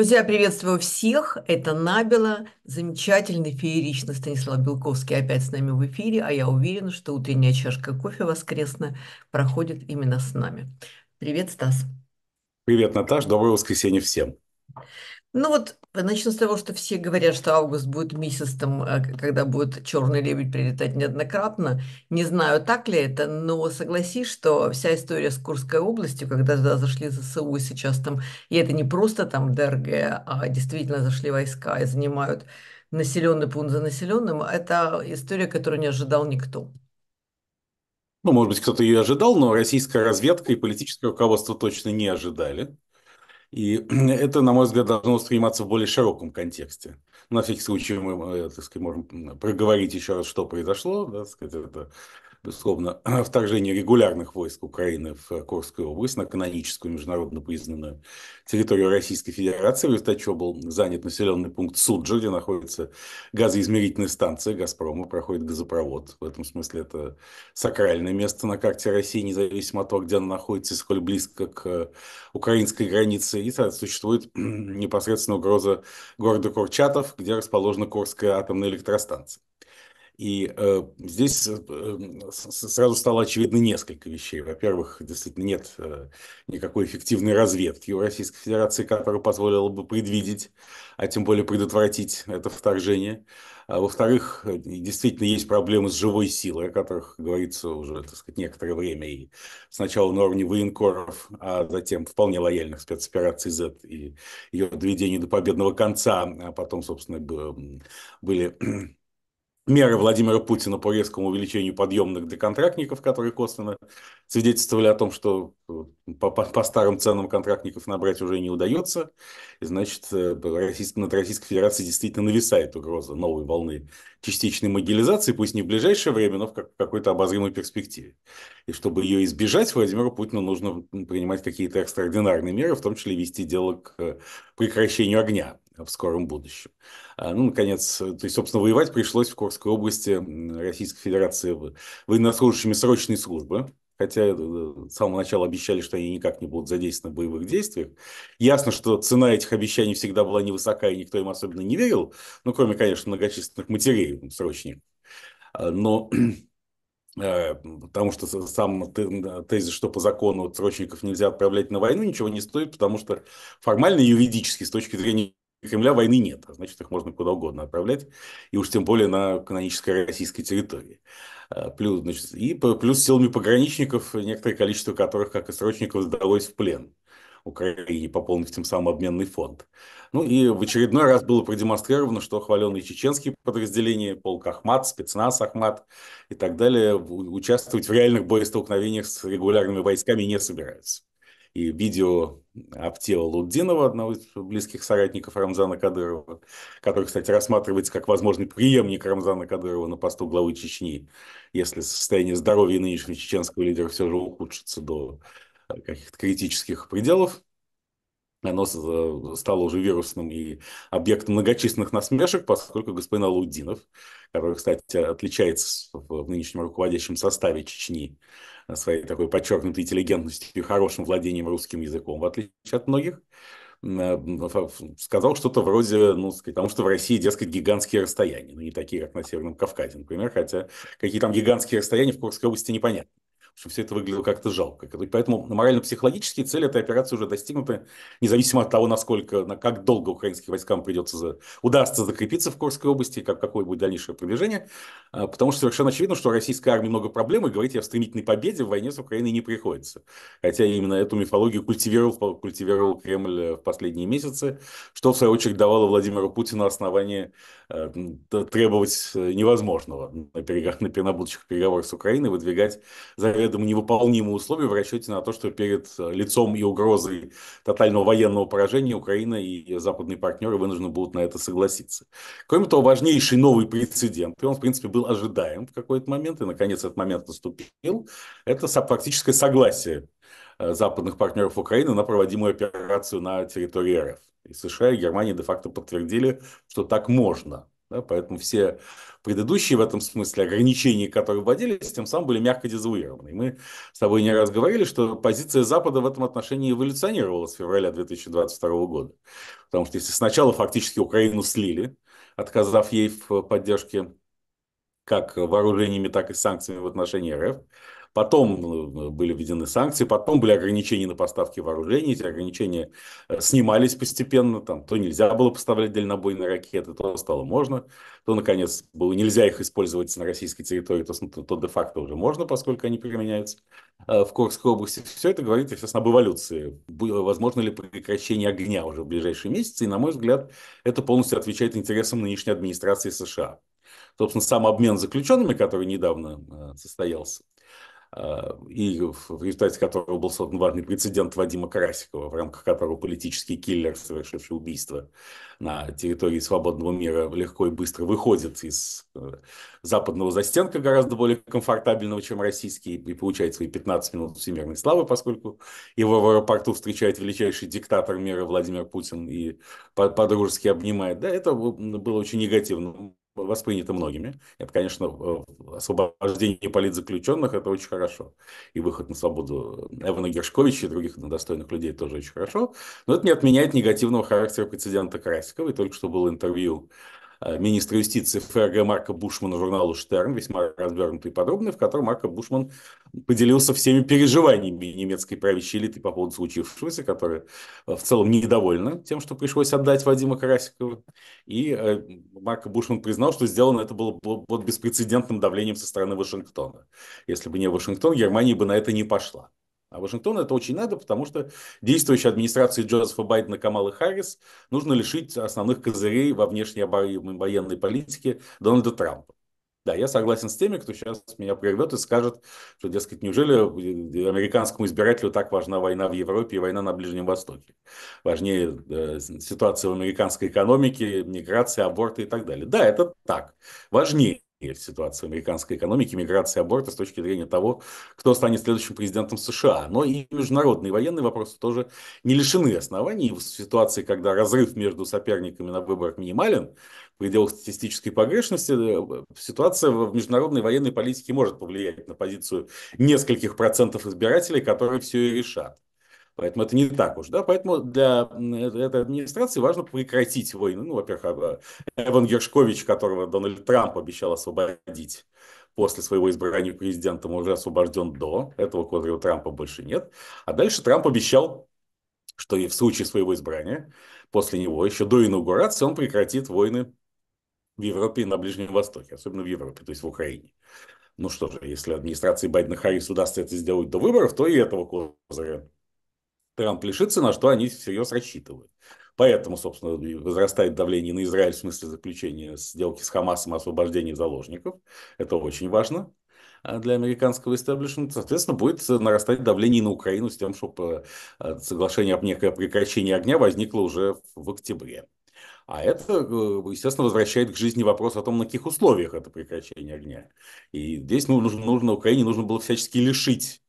Друзья, приветствую всех. Это Набила, замечательный, фееричный Станислав Белковский опять с нами в эфире, а я уверена, что утренняя чашка кофе воскресная проходит именно с нами. Привет, Стас. Привет, Наташ. Доброе воскресенье всем. Ну вот Начну с того, что все говорят, что август будет месяцем, э, когда будет черный лебедь прилетать неоднократно. Не знаю, так ли это, но согласись, что вся история с Курской областью, когда туда зашли ЗСУ, и сейчас там, и это не просто там ДРГ, а действительно зашли войска и занимают населенный пункт за населенным, это история, которую не ожидал никто. Ну, может быть, кто-то ее ожидал, но российская разведка и политическое руководство точно не ожидали. И это, на мой взгляд, должно восприниматься в более широком контексте. На всякий случай мы э, так сказать, можем проговорить еще раз, что произошло. Да, сказать, это безусловно, вторжение регулярных войск Украины в Курскую область на каноническую международно признанную территорию Российской Федерации, в результате чего был занят населенный пункт Суджи, где находится газоизмерительная станция «Газпрома», проходит газопровод. В этом смысле это сакральное место на карте России, независимо от того, где она находится и сколь близко к э, украинской границе. И существует непосредственно угроза города Курчатов, где расположена Курская атомная электростанция. И э, здесь э, сразу стало очевидно несколько вещей. Во-первых, действительно нет э, никакой эффективной разведки у Российской Федерации, которая позволила бы предвидеть, а тем более предотвратить это вторжение. А во-вторых, э, действительно есть проблемы с живой силой, о которых говорится уже, так сказать, некоторое время. И сначала на уровне военкоров, а затем вполне лояльных спецопераций Z и ее доведение до победного конца, а потом, собственно, были меры Владимира Путина по резкому увеличению подъемных для контрактников, которые косвенно свидетельствовали о том, что э, по, по, по старым ценам контрактников набрать уже не удается. И значит, э, Российская, над Российской Федерацией действительно нависает угроза новой волны частичной могилизации, пусть не в ближайшее время, но в какой-то обозримой перспективе. И чтобы ее избежать, Владимиру Путину нужно принимать какие-то экстраординарные меры, в том числе вести дело к э, прекращению огня в скором будущем. А, ну, наконец, э, то есть, собственно, воевать пришлось в Курской области Российской Федерации военнослужащими срочной службы, хотя э, э, с самого начала обещали, что они никак не будут задействованы в боевых действиях. Ясно, что цена этих обещаний всегда была невысока, и никто им особенно не верил, ну, кроме, конечно, многочисленных матерей ну, срочников. А, но э, потому что сам тезис, что по закону срочников нельзя отправлять на войну, ничего не стоит, потому что формально юридически, с точки зрения Кремля войны нет, а значит, их можно куда угодно отправлять, и уж тем более на канонической российской территории. А, плюс, значит, и плюс силами пограничников, некоторое количество которых, как истрочников, сдалось в плен. Украине, пополнив тем самым обменный фонд. Ну и в очередной раз было продемонстрировано, что хваленные чеченские подразделения, полк Ахмат, спецназ Ахмат и так далее, участвовать в реальных боестолкновениях с регулярными войсками не собираются и видео Аптела Луддинова, одного из близких соратников Рамзана Кадырова, который, кстати, рассматривается как возможный преемник Рамзана Кадырова на посту главы Чечни, если состояние здоровья нынешнего чеченского лидера все же ухудшится до э, каких-то критических пределов. Оно э, стало уже вирусным и объектом многочисленных насмешек, поскольку господин Алудинов, который, кстати, отличается в нынешнем руководящем составе Чечни своей такой подчеркнутой интеллигентностью и хорошим владением русским языком, в отличие от многих, э, ну, сказал что-то вроде, ну, сказать, потому что в России, дескать, гигантские расстояния, ну, не такие, как на Северном Кавказе, например, хотя какие там гигантские расстояния в Курской области непонятно что все это выглядело как-то жалко. И поэтому морально-психологические цели этой операции уже достигнуты, независимо от того, насколько, на как долго украинским войскам придется, за, удастся закрепиться в Курской области, как, какое будет дальнейшее продвижение, а, потому что совершенно очевидно, что у российской армии много проблем, и говорить о стремительной победе в войне с Украиной не приходится. Хотя именно эту мифологию культивировал, культивировал Кремль э, в последние месяцы, что, в свою очередь, давало Владимиру Путину основание э, требовать э, невозможного на, переговор, на будущих переговорах с Украиной, выдвигать за рядом невыполнимые условия в расчете на то, что перед э, лицом и угрозой тотального военного поражения Украина и западные партнеры вынуждены будут на это согласиться. Кроме того, важнейший новый прецедент, и он, в принципе, был ожидаем в какой-то момент, и, наконец, этот момент наступил, это фактическое согласие э, западных партнеров Украины на проводимую операцию на территории РФ. И США и Германия де-факто подтвердили, что так можно. Да, поэтому все предыдущие в этом смысле ограничения, которые вводились, тем самым были мягко дезавуированы. мы с тобой не раз говорили, что позиция Запада в этом отношении эволюционировала с февраля 2022 года. Потому что если сначала фактически Украину слили, отказав ей в поддержке как вооружениями, так и санкциями в отношении РФ, Потом э, были введены санкции, потом были ограничения на поставки вооружений, эти ограничения э, снимались постепенно, там то нельзя было поставлять дальнобойные ракеты, то стало можно, то, наконец, было нельзя их использовать на российской территории, то, то, то де-факто уже можно, поскольку они применяются э, в Курской области. Все это говорит, естественно, об эволюции. Было, возможно ли прекращение огня уже в ближайшие месяцы, и, на мой взгляд, это полностью отвечает интересам нынешней администрации США. Собственно, сам обмен заключенными, который недавно состоялся, а, и в результате которого был создан важный прецедент Вадима Карасикова, в рамках которого политический киллер, совершивший убийство на территории свободного мира, легко и быстро выходит из э, западного застенка, гораздо более комфортабельного, чем российский, и получает свои 15 минут всемирной славы, поскольку его в аэропорту встречает величайший диктатор мира Владимир Путин и по-дружески обнимает. Да, это было очень негативным воспринято многими. Это, конечно, освобождение политзаключенных, это очень хорошо. И выход на свободу Эвана Гершковича и других достойных людей тоже очень хорошо. Но это не отменяет негативного характера прецедента Красикова. И только что было интервью Э, министра юстиции ФРГ Марка Бушмана журналу «Штерн», весьма развернутый и подробный, в котором Марко Бушман поделился всеми переживаниями немецкой правящей элиты по поводу случившегося, которая э, в целом недовольна тем, что пришлось отдать Вадима Карасикова. И э, Марко Бушман признал, что сделано это было под беспрецедентным давлением со стороны Вашингтона. Если бы не Вашингтон, Германия бы на это не пошла. А Вашингтону это очень надо, потому что действующей администрации Джозефа Байдена Камалы Харрис нужно лишить основных козырей во внешней военной политике Дональда Трампа. Да, я согласен с теми, кто сейчас меня прервет и скажет, что, дескать, неужели э, американскому избирателю так важна война в Европе и война на Ближнем Востоке? Важнее э, ситуация в американской экономике, миграции, аборты и так далее. Да, это так. Важнее ситуацию американской экономики, миграции аборта с точки зрения того, кто станет следующим президентом США. Но и международные военные вопросы тоже не лишены оснований. В ситуации, когда разрыв между соперниками на выборах минимален, в пределах статистической погрешности, э, ситуация в международной военной политике может повлиять на позицию нескольких процентов избирателей, которые все и решат. Поэтому это не так уж. Да? Поэтому для э, этой администрации важно прекратить войны. Ну, во-первых, э, Эван Гершкович, которого Дональд Трамп обещал освободить после своего избрания президентом, уже освобожден до. Этого козыря у Трампа больше нет. А дальше Трамп обещал что и в случае своего избрания, после него, еще до инаугурации, он прекратит войны в Европе и на Ближнем Востоке, особенно в Европе, то есть в Украине. Ну что же, если администрации Байдена Харрис удастся это сделать до выборов, то и этого козыря Трамп лишится, на что они всерьез рассчитывают. Поэтому, собственно, возрастает давление на Израиль в смысле заключения сделки с Хамасом о освобождении заложников. Это очень важно а, для американского истеблишмента. Соответственно, будет нарастать давление на Украину с тем, чтобы а, соглашение об некое прекращение огня возникло уже в октябре. А это, э, естественно, возвращает к жизни вопрос о том, на каких условиях это прекращение огня. И здесь ну, нужно, нужно Украине нужно было всячески лишить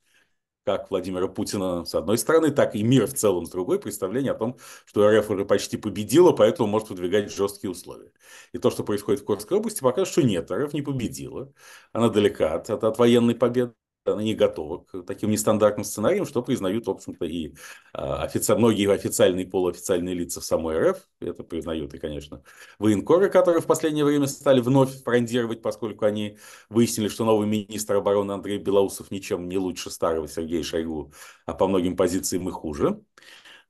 как Владимира Путина с одной стороны, так и мир в целом с другой, представление о том, что РФ уже почти победила, поэтому может выдвигать жесткие условия. И то, что происходит в Курской области, пока что нет, РФ не победила, она далека от, от, от военной победы, они э, готовы к таким нестандартным сценариям, что признают, в общем-то, и а, офици... многие официальные и полуофициальные лица в самой РФ. Это признают и, конечно, военкоры, которые в последнее время стали вновь фрондировать, поскольку они выяснили, что новый министр обороны Андрей Белоусов ничем не лучше старого Сергея Шойгу, а по многим позициям и хуже.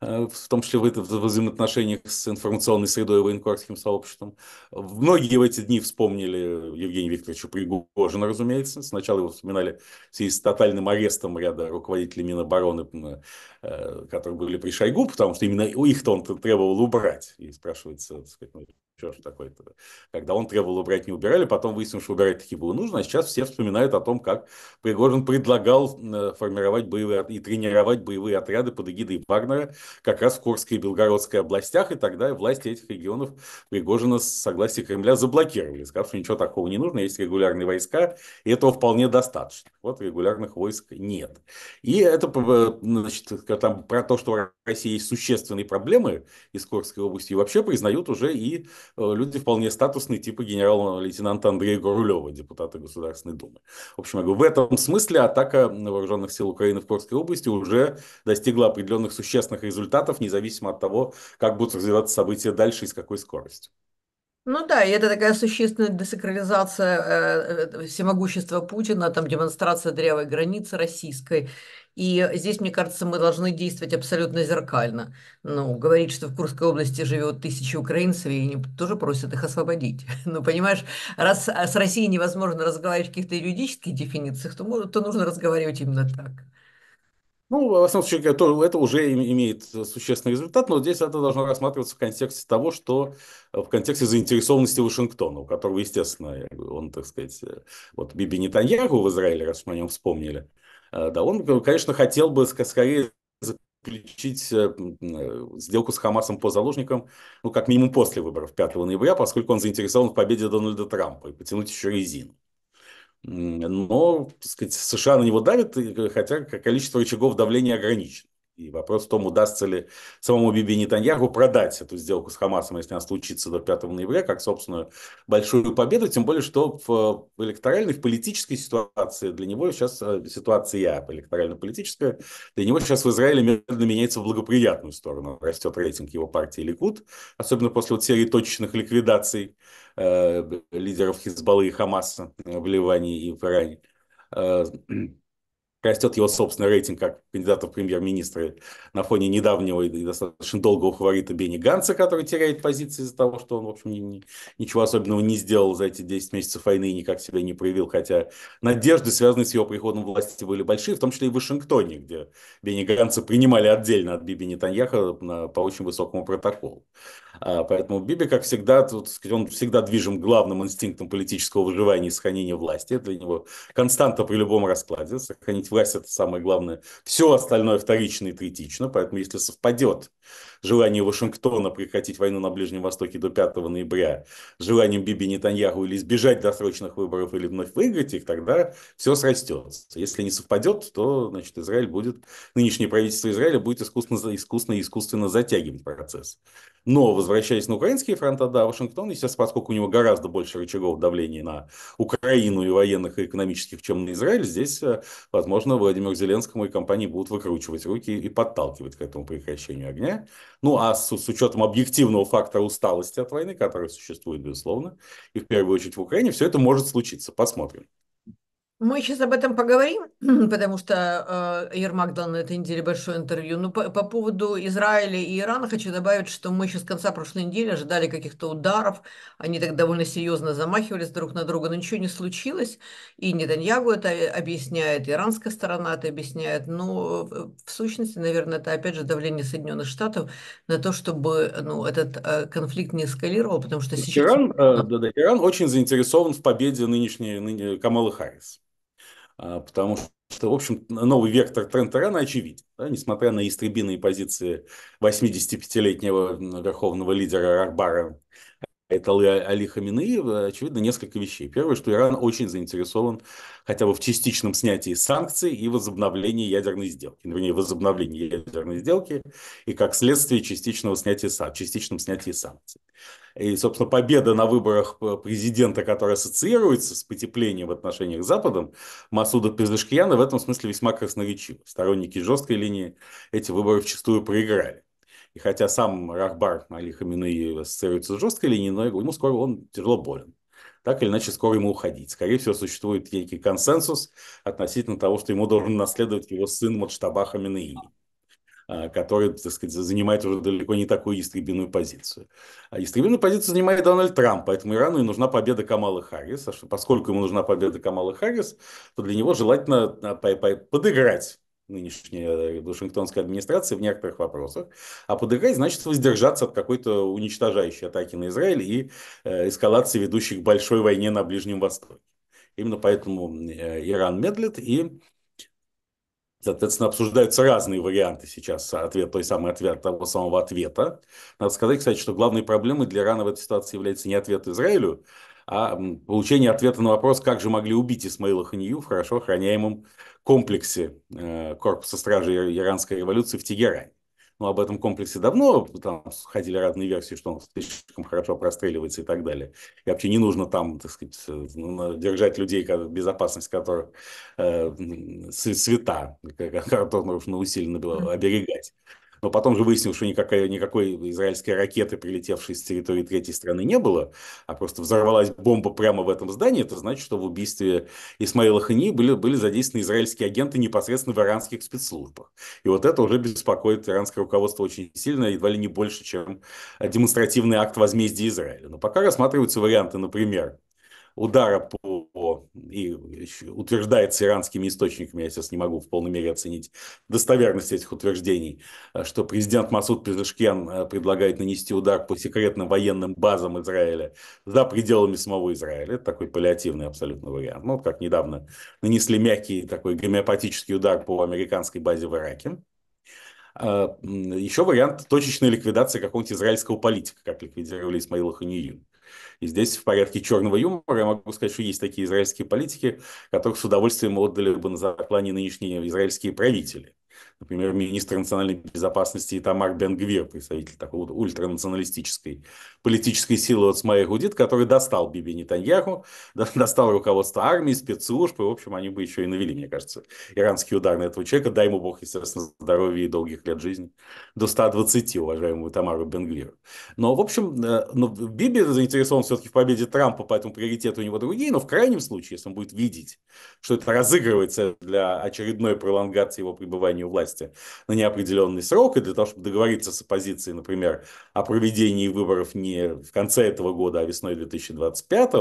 Э, в том числе в, в взаимоотношениях с информационной средой и военкорским сообществом. Многие в эти дни вспомнили Евгения Викторовича Пригожина, разумеется. Сначала его вспоминали в связи с тотальным арестом ряда руководителей Минобороны, э, которые были при Шойгу, потому что именно их-то он требовал убрать. И спрашивается, так сказать, ну, что ж такое-то? Когда он требовал убрать, не убирали, потом выяснилось, что убирать таки было нужно, а сейчас все вспоминают о том, как Пригожин предлагал э, формировать боевые и тренировать боевые отряды под эгидой Вагнера как раз в Курской и Белгородской областях, и тогда власти этих регионов Пригожина с согласия Кремля заблокировали, сказав, что ничего такого не нужно, есть регулярные войска, и этого вполне достаточно. Вот регулярных войск нет. И это э, значит, там, про то, что в России есть существенные проблемы из Курской области, и вообще признают уже и Э, люди вполне статусные, типа генерал-лейтенанта Андрея Горулева, депутата Государственной Думы. В общем, я говорю, в этом смысле атака вооруженных сил Украины в Курской области уже достигла определенных существенных результатов, независимо от того, как будут развиваться события дальше и с какой скоростью. Ну да, и это такая существенная десакрализация э, э всемогущества Путина, там демонстрация древой границы российской. И здесь, мне кажется, мы должны действовать абсолютно зеркально. Ну, говорить, что в Курской области живет тысячи украинцев, и они тоже просят их освободить. Ну, понимаешь, раз а с Россией невозможно разговаривать в каких-то юридических дефинициях, то, то нужно разговаривать именно так. Ну, в основном случае, то, это уже имеет существенный результат, но здесь это должно рассматриваться в контексте того, что в контексте заинтересованности Вашингтона, у которого, естественно, он, так сказать, э, вот Биби Нетаньяху в Израиле, раз мы о нем вспомнили, э, да, он, конечно, хотел бы скорее заключить э, сделку с Хамасом по заложникам, ну, как минимум после выборов 5 ноября, поскольку он заинтересован в победе Дональда Трампа и потянуть еще резину но, так сказать, США на него давят, э, хотя количество рычагов давления ограничено. И вопрос в том, удастся ли самому Биби Нетаньягу продать эту сделку с Хамасом, если она случится до 5 ноября, как собственную большую победу, тем более, что в электоральной, в политической ситуации для него сейчас э, ситуация электорально-политическая, для него сейчас в Израиле медленно меняется в благоприятную сторону. Растет рейтинг его партии Ликуд, особенно после вот серии точечных ликвидаций э, лидеров Хизбаллы и Хамаса в Ливане и в Иране. Э, растет его собственный рейтинг как кандидата в премьер-министры на фоне недавнего и достаточно долгого фаворита Бенни Ганса, который теряет позиции из-за того, что он, в общем, ни, ничего особенного не сделал за эти 10 месяцев войны и никак себя не проявил, хотя надежды, связанные с его приходом в власти, были большие, в том числе и в Вашингтоне, где Бенни Ганса принимали отдельно от Биби Нетаньяха на, по очень высокому протоколу. А, поэтому Биби, как всегда, тут, он всегда движим главным инстинктом политического выживания и сохранения власти. Это для него константа при любом раскладе. Сохранить власть – это самое главное. Все остальное вторично и третично. Поэтому если совпадет желание Вашингтона прекратить войну на Ближнем Востоке до 5 ноября, желанием Биби Нетаньяху или избежать досрочных выборов или вновь выиграть их, тогда все срастется. Если не совпадет, то значит, Израиль будет, нынешнее правительство Израиля будет искусственно, искусственно, искусственно затягивать процесс. Но, возвращаясь на украинские фронта, да, Вашингтон, сейчас поскольку у него гораздо больше рычагов давления на Украину и военных, и экономических, чем на Израиль, здесь, э, возможно, Владимир Зеленскому и компании будут выкручивать руки и подталкивать к этому прекращению огня. Ну, а с, с учетом объективного фактора усталости от войны, который существует, безусловно, и в первую очередь в Украине, все это может случиться. Посмотрим. Мы сейчас об этом поговорим, потому что э, Ермак дал на этой неделе большое интервью. Но ну, по, по поводу Израиля и Ирана хочу добавить, что мы еще с конца прошлой недели ожидали каких-то ударов. Они так довольно серьезно замахивались друг на друга, но ничего не случилось. И Нетаньягу это объясняет, иранская сторона это объясняет. Но э, в сущности, наверное, это опять же давление Соединенных Штатов на то, чтобы ну, этот э, конфликт не эскалировал, потому что сейчас... Иран, э, да, да, Иран очень заинтересован в победе нынешней ныне Камалы Харрис. А, потому что, в общем, новый вектор тренд Ирана очевиден. Да, несмотря на истребиные позиции 85-летнего верховного лидера Арбара это а-, Али Хамины, очевидно, несколько вещей. Первое, что Иран очень заинтересован хотя бы в частичном снятии санкций и возобновлении ядерной сделки. Ну, вернее, возобновлении ядерной сделки и, как следствие, частичного снятия, частичном снятии санкций. И, собственно, победа на выборах э, президента, которая ассоциируется с потеплением в отношениях с Западом, Масуда Пезышкияна в этом смысле весьма красноречива. Сторонники жесткой линии эти выборы вчастую проиграли. И хотя сам Рахбар Али Хамины ассоциируется с жесткой линией, но ему скоро он тяжело болен. Так или иначе, скоро ему уходить. Скорее всего, существует некий консенсус относительно того, что ему должен наследовать его сын Мадштаба Хаминеи. А, который, так сказать, занимает уже далеко не такую истребиную позицию. А позицию занимает Дональд Трамп, поэтому Ирану и нужна победа Камалы Харрис. А поскольку ему нужна победа Камалы Харрис, то для него желательно а, подыграть нынешней э, Вашингтонской администрации в некоторых вопросах, а подыграть значит воздержаться от какой-то уничтожающей атаки на Израиль и э, эскалации ведущих к большой войне на Ближнем Востоке. Именно поэтому э, Иран медлит, и Соответственно, обсуждаются разные варианты сейчас ответ, той самой ответ, того самого ответа. Надо сказать, кстати, что главной проблемой для Ирана в этой ситуации является не ответ Израилю, а получение ответа на вопрос, как же могли убить Исмаила Ханию в хорошо охраняемом комплексе э, корпуса стражей Иранской революции в Тегеране ну об этом комплексе давно там ходили разные версии, что он слишком хорошо простреливается и так далее. И вообще не нужно там, так сказать, держать людей, безопасность которых э, цвета, которых нужно усиленно было оберегать. Но потом же выяснилось, что никакой, никакой израильской ракеты, прилетевшей с территории третьей страны, не было, а просто взорвалась бомба прямо в этом здании. Это значит, что в убийстве Исмаила Хани были, были задействованы израильские агенты непосредственно в иранских спецслужбах. И вот это уже беспокоит иранское руководство очень сильно, едва ли не больше, чем демонстративный акт возмездия Израиля. Но пока рассматриваются варианты, например, удара по и утверждается иранскими источниками, я сейчас не могу в полной мере оценить достоверность этих утверждений, э, что президент Масуд Пезешкян э, предлагает нанести удар по секретным военным базам Израиля за пределами самого Израиля. Это такой паллиативный абсолютно вариант. Ну, как недавно нанесли мягкий такой гомеопатический удар по американской базе в Ираке. А, Еще вариант точечной ликвидации какого-нибудь израильского политика, как ликвидировали Исмаила Ханию. И здесь в порядке черного юмора я могу сказать, что есть такие израильские политики, которых с удовольствием отдали бы на заклание нынешние израильские правители например, министр национальной безопасности Тамар Бенгвир, представитель такой вот ультранационалистической политической силы от Смаи Гудит, который достал Биби Нетаньяху, достал руководство армии, спецслужб, и, в общем, они бы еще и навели, мне кажется, иранский удар на этого человека. Дай ему бог, естественно, здоровья и долгих лет жизни. До 120, уважаемую Тамару Бенгвиру. Но, в общем, э, но Биби заинтересован все-таки в победе Трампа, поэтому приоритеты у него другие, но в крайнем случае, если он будет видеть, что это разыгрывается для очередной пролонгации его пребывания у власти, власти на неопределенный срок, и для того, чтобы договориться с оппозицией, например, о проведении выборов не в конце этого года, а весной 2025,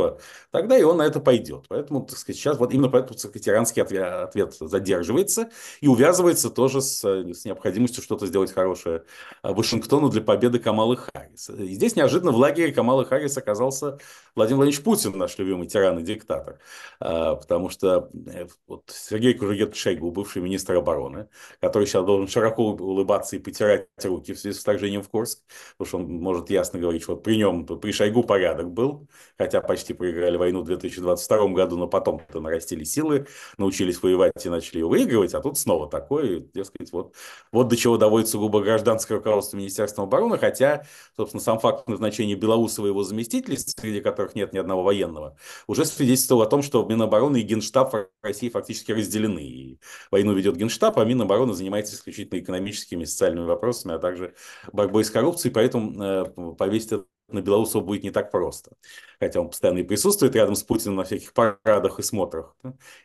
тогда и он на это пойдет. Поэтому, так сказать, сейчас вот именно поэтому так сказать, иранский ответ, задерживается и увязывается тоже с, с необходимостью что-то сделать хорошее Вашингтону для победы Камалы Харрис. И здесь неожиданно в лагере Камалы Харрис оказался Владимир Владимирович Путин, наш любимый тиран и диктатор. А, потому что э, вот Сергей Кужегет Шойгу, бывший министр обороны, который который сейчас должен широко улыбаться и потирать руки в связи с вторжением в Курск, потому что он может ясно говорить, что вот при нем, при Шойгу порядок был, хотя почти проиграли войну в 2022 году, но потом-то нарастили силы, научились воевать и начали выигрывать, а тут снова такое, дескать, вот, вот до чего доводится сугубо гражданское руководство Министерства обороны, хотя, собственно, сам факт назначения Белоусова и его заместителей, среди которых нет ни одного военного, уже свидетельствовал о том, что Минобороны и Генштаб России фактически разделены. И войну ведет Генштаб, а Минобороны занимается занимается исключительно экономическими и социальными вопросами, а также борьбой с коррупцией, поэтому э, повесить это на Белоусова будет не так просто. Хотя он постоянно и присутствует рядом с Путиным на всяких парадах и смотрах.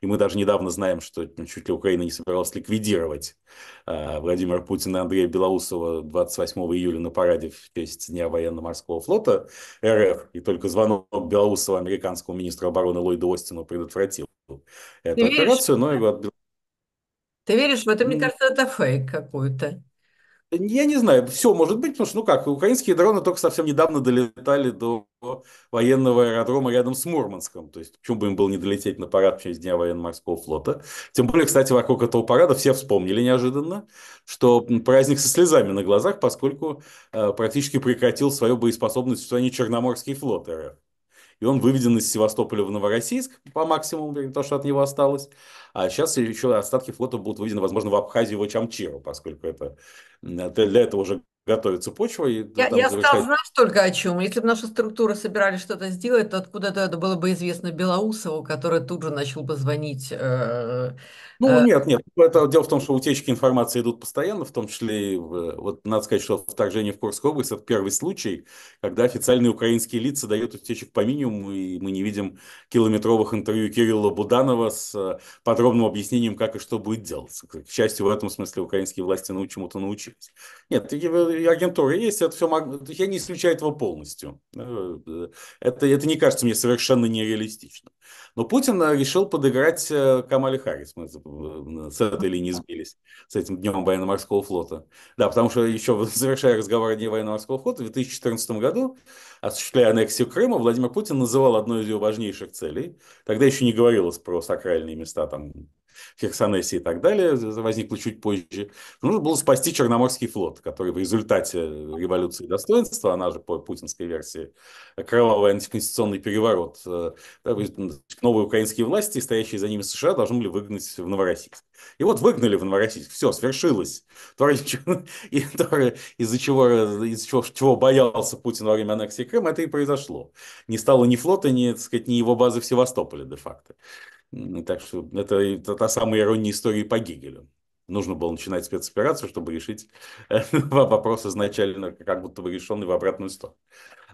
И мы даже недавно знаем, что чуть ли Украина не собиралась ликвидировать э, Владимира Путина и Андрея Белоусова 28 июля на параде в честь Дня военно-морского флота РФ. И только звонок Белоусова американского министра обороны Ллойду Остину предотвратил эту операцию. Но его от ты веришь в это? Мне ну. кажется, это фейк какой-то. Я не знаю, все может быть, потому что, ну как, украинские дроны только совсем недавно долетали до военного аэродрома рядом с Мурманском. То есть, почему бы им было не долететь на парад в честь Дня военно-морского флота? Тем более, кстати, вокруг этого парада все вспомнили неожиданно, что праздник со слезами на глазах, поскольку э, практически прекратил свою боеспособность в стране Черноморский флот РФ и он выведен из Севастополя в Новороссийск по максимуму, то, что от него осталось. А сейчас еще остатки флота будут выведены, возможно, в Абхазию в Чамчиру, поскольку это для этого уже готовится почва. И я я завершать... стал знать только о чем. Если бы наши структуры собирались что-то сделать, то откуда-то это было бы известно Белоусову, который тут же начал бы звонить э, ну, э, нет, нет. Это, дело в том, что утечки информации идут постоянно, в том числе, э, вот надо сказать, что вторжение в Курскую область – это первый случай, когда официальные украинские лица дают утечек по минимуму, и мы не видим километровых интервью Кирилла Буданова с э, подробным объяснением, как и что будет делаться. К счастью, в этом смысле украинские власти ну, чему-то научились. Нет, агентура есть, это все, я не исключаю этого полностью. Это, это не кажется мне совершенно нереалистичным. Но Путин э, решил подыграть э, Камале Харрис. Мы э, с этой линии сбились, с этим Днем военно-морского флота. Да, потому что еще, завершая разговор о Дне военно-морского флота, в 2014 году, осуществляя аннексию Крыма, Владимир Путин называл одной из его важнейших целей. Тогда еще не говорилось про сакральные места там Херсонесе и так далее, возникла чуть позже, нужно было спасти Черноморский флот, который в результате революции достоинства, она же по путинской версии, кровавый антиконституционный переворот, э, э, новые украинские власти, стоящие за ними США, должны были выгнать в Новороссийск. И вот выгнали в Новороссийск, все, свершилось. из-за чего, э, из чего, чего боялся Путин во время аннексии Крыма, это и произошло. Не стало ни флота, ни, так сказать, ни его базы в Севастополе де-факто. Так что это, это та самая ирония истории по Гегелю. Нужно было начинать спецоперацию, чтобы решить э, вопрос изначально как будто бы решенный в обратную сторону.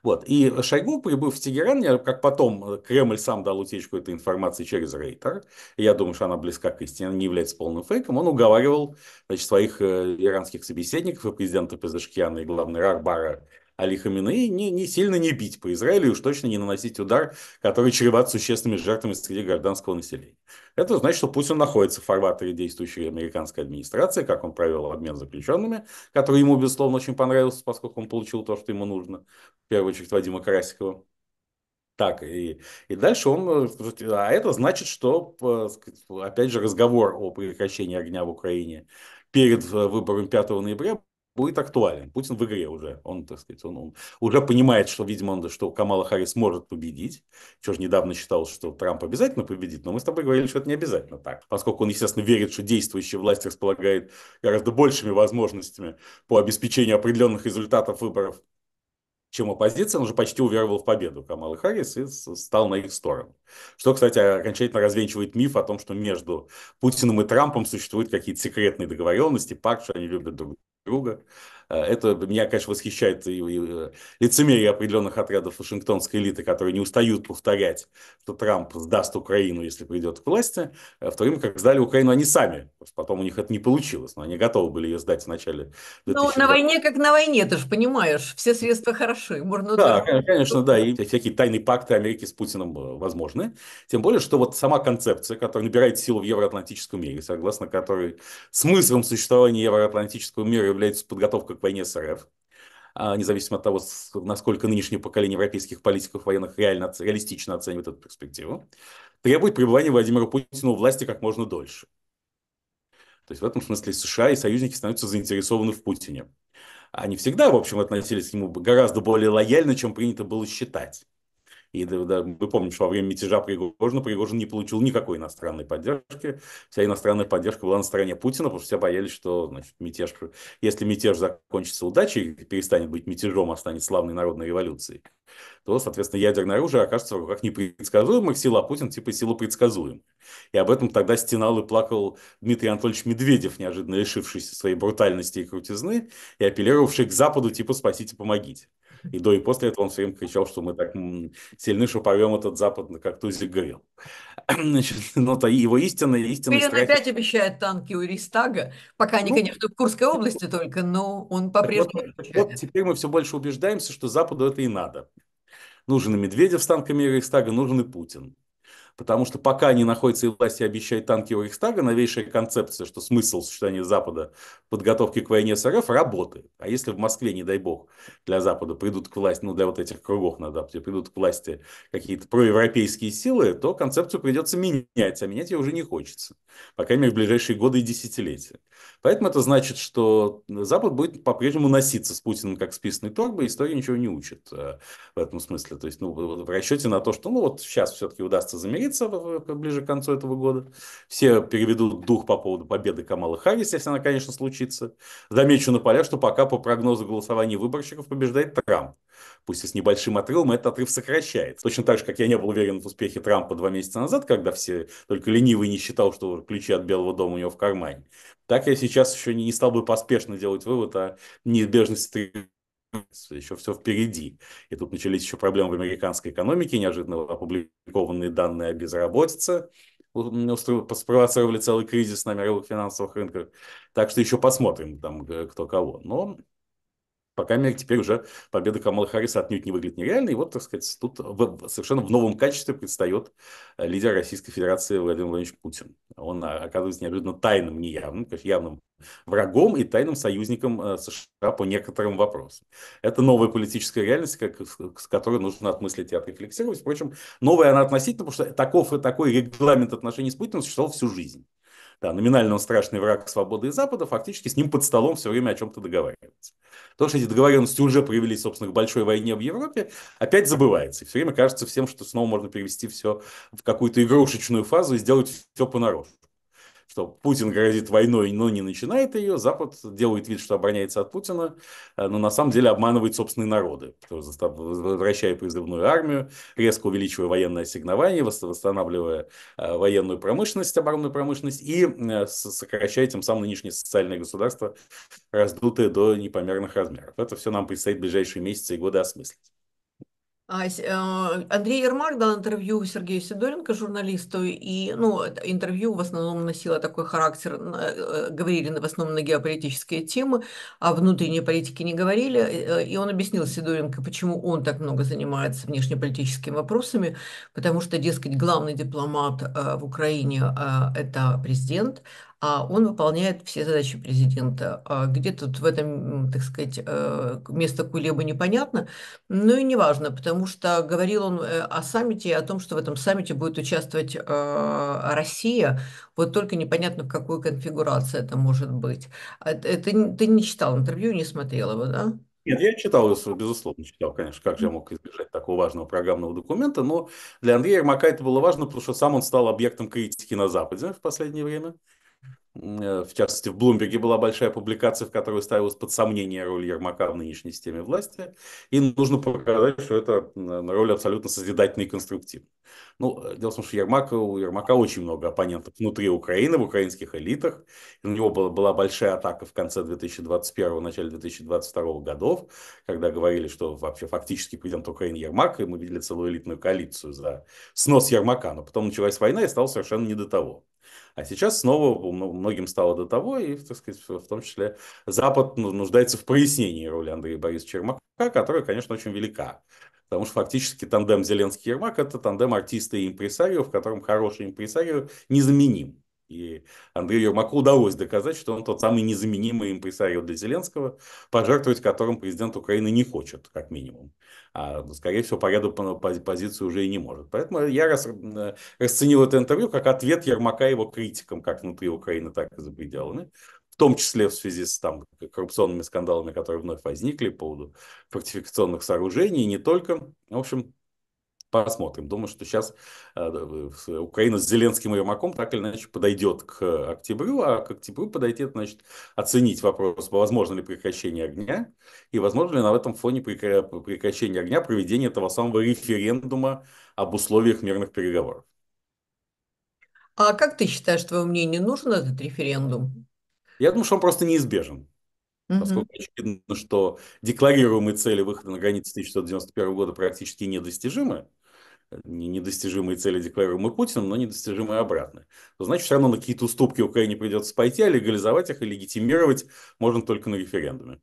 Вот. И Шойгу, прибыв в Тегеран, как потом э, Кремль сам дал утечку этой информации через Рейтер, я думаю, что она близка к истине, она не является полным фейком, он уговаривал значит, своих э, иранских собеседников и президента Пезашкиана и главный Рарбара Али Хаминеи не, не сильно не бить по Израилю и уж точно не наносить удар, который чреват существенными жертвами среди гражданского населения. Это значит, что Путин находится в фарватере действующей американской администрации, как он провел обмен заключенными, который ему, безусловно, очень понравился, поскольку он получил то, что ему нужно, в первую очередь Вадима Карасикова. Так, и, и дальше он... Э, а это значит, что, э, опять же, разговор о прекращении огня в Украине перед э, выбором 5 ноября будет актуален. Путин в игре уже, он, так сказать, он, он уже понимает, что, видимо, он, что Камала Харрис может победить. Чего же недавно считал, что Трамп обязательно победит, но мы с тобой говорили, что это не обязательно так. Поскольку он, естественно, верит, что действующая власть располагает гораздо большими возможностями по обеспечению определенных результатов выборов, чем оппозиция, он уже почти уверовал в победу Камалы Харрис и стал на их сторону. Что, кстати, окончательно развенчивает миф о том, что между Путиным и Трампом существуют какие-то секретные договоренности, пакт, что они любят друг друга. Э, это меня, конечно, восхищает и, и э, лицемерие определенных отрядов вашингтонской элиты, которые не устают повторять, что Трамп сдаст Украину, если придет к власти, э, в то время как сдали Украину они сами. Потом у них это не получилось, но они готовы были ее сдать в начале Ну, на войне как на войне, ты же понимаешь, все средства хороши. Можно да, конечно, да, и всякие тайные пакты Америки с Путиным возможны. Тем более, что вот сама концепция, которая набирает силу в евроатлантическом мире, согласно которой смыслом существования евроатлантического мира является подготовка войне с РФ, а, независимо от того, насколько нынешнее поколение европейских политиков военных реально реалистично оценивает эту перспективу, требует пребывания Владимира Путина у власти как можно дольше. То есть в этом смысле США и союзники становятся заинтересованы в Путине. Они всегда, в общем, относились к нему гораздо более лояльно, чем принято было считать. И да, мы помним, что во время мятежа Пригожина Пригожин не получил никакой иностранной поддержки. Вся иностранная поддержка была на стороне Путина, потому что все боялись, что значит, мятеж, если мятеж закончится удачей, перестанет быть мятежом, а станет славной народной революцией, то, соответственно, ядерное оружие окажется в руках непредсказуемых сил, а Путин типа сила предсказуем. И об этом тогда стенал и плакал Дмитрий Анатольевич Медведев, неожиданно лишившийся своей брутальности и крутизны, и апеллировавший к Западу типа «спасите, помогите». И до и после этого он все время кричал, что мы так сильны, что порвем этот запад, на тузик горел. Значит, ну, то его истина, истина Теперь страх... он опять обещает танки у Ристага, пока они, ну, конечно, в Курской области только, но он по-прежнему... Вот, вот теперь мы все больше убеждаемся, что Западу это и надо. Нужен и Медведев с танками Рейхстага, нужен и Путин. Потому что пока они находятся в власти, обещают танки у Рейхстага, новейшая концепция, что смысл существования Запада подготовки к войне с РФ работает. А если в Москве, не дай бог, для Запада придут к власти, ну для вот этих кругов на Западе, придут к власти какие-то проевропейские силы, то концепцию придется менять, а менять ее уже не хочется. По крайней мере, в ближайшие годы и десятилетия. Поэтому это значит, что Запад будет по-прежнему носиться с Путиным как с писаной и история ничего не учит э, в этом смысле. То есть ну, в расчете на то, что ну вот сейчас все-таки удастся замерить, возобновится ближе к концу этого года. Все переведут дух по поводу победы Камалы Харрис, если она, конечно, случится. Замечу на полях, что пока по прогнозу голосования выборщиков побеждает Трамп. Пусть и с небольшим отрывом этот отрыв сокращается. Точно так же, как я не был уверен в успехе Трампа два месяца назад, когда все только ленивый не считал, что ключи от Белого дома у него в кармане. Так я сейчас еще не стал бы поспешно делать вывод о неизбежности еще все впереди. И тут начались еще проблемы в американской экономике, неожиданно опубликованные данные о безработице спровоцировали целый кризис на мировых финансовых рынках. Так что еще посмотрим, там, кто кого. Но по крайней мере, теперь уже победа Камала Харриса отнюдь не выглядит нереальной. И вот, так сказать, тут в, совершенно в новом качестве предстает э, лидер Российской Федерации Владимир Владимирович Путин. Он а, оказывается неожиданно тайным, неявным, конечно, явным врагом и тайным союзником э, США по некоторым вопросам. Это новая политическая реальность, как, с которой нужно отмыслить и отрефлексировать. Впрочем, новая она относительно, потому что таков, и такой регламент отношений с Путиным существовал всю жизнь. Да, номинально он страшный враг свободы и Запада, фактически с ним под столом все время о чем-то договаривается. Потому что эти договоренности уже привели, собственно, к большой войне в Европе, опять забывается. И все время кажется всем, что снова можно перевести все в какую-то игрушечную фазу и сделать все понарошку что Путин грозит войной, но не начинает ее. Запад делает вид, что обороняется от Путина, э, но на самом деле обманывает собственные народы, возвращая призывную армию, резко увеличивая военное ассигнование, восстанавливая э, военную промышленность, оборонную промышленность и э, сокращая тем самым нынешнее социальное государство, раздутое до непомерных размеров. Это все нам предстоит в ближайшие месяцы и годы осмыслить. А, э, Андрей Ермак дал интервью Сергею Сидоренко, журналисту, и ну, интервью в основном носило такой характер, э, говорили в основном на геополитические темы, а внутренней политики не говорили, э, и он объяснил Сидоренко, почему он так много занимается внешнеполитическими вопросами, потому что, дескать, главный дипломат в Украине – это президент, а он выполняет все задачи президента. А где тут в этом, так сказать, э, место Кулеба непонятно, но и неважно, потому что говорил он э, о саммите, о том, что в этом саммите будет участвовать а, Россия, вот только непонятно, в какой конфигурации это может быть. А э, ты, ты не читал интервью, не смотрел его, да? Нет, я читал, безусловно, читал, конечно, как же я мог избежать такого важного программного документа, но для Андрея Ермака это было важно, потому что сам он стал объектом критики на Западе в последнее время. Э, в частности, в Блумберге была большая публикация, в которой ставилась под сомнение роль Ермака в нынешней системе власти. И нужно показать, что это э, роль абсолютно созидательный и конструктивный. Ну, э, дело в том, что Ермак, у Ермака очень много оппонентов внутри Украины, в украинских элитах. И у него была, была большая атака в конце 2021 начале 2022 годов, когда говорили, что вообще фактически президент Украины Ермак, и мы видели целую элитную коалицию за снос Ермака. Но потом началась война, и стало совершенно не до того. А сейчас снова многим стало до того, и, так сказать, в том числе Запад ну, нуждается в пояснении роли Андрея Борисовича Чермака, которая, конечно, очень велика. Потому что фактически тандем Зеленский-Ермак – это тандем артиста и импресарио, в котором хороший импресарио незаменим. И Андрею Ермаку удалось доказать, что он тот самый незаменимый импресарио для Зеленского, пожертвовать которым президент Украины не хочет, как минимум. А, ну, скорее всего, по ряду позиции уже и не может. Поэтому я рас, э, расценил это интервью как ответ Ермака его критикам, как внутри Украины, так и за пределами. В том числе в связи с там, коррупционными скандалами, которые вновь возникли по поводу фортификационных сооружений, не только. В общем, посмотрим. Думаю, что сейчас э, Украина с Зеленским и Ермаком так или иначе подойдет к октябрю, а к октябрю подойти, это значит оценить вопрос, возможно ли прекращение огня, и возможно ли на этом фоне прекращение огня проведение этого самого референдума об условиях мирных переговоров. А как ты считаешь, твое мнение, нужен этот референдум? Я думаю, что он просто неизбежен. Поскольку очевидно, что декларируемые цели выхода на границы 1991 года практически недостижимы, недостижимые цели, декларируемые Путиным, но недостижимые обратно, значит, все равно на какие-то уступки Украине придется пойти, а легализовать их и легитимировать можно только на референдуме.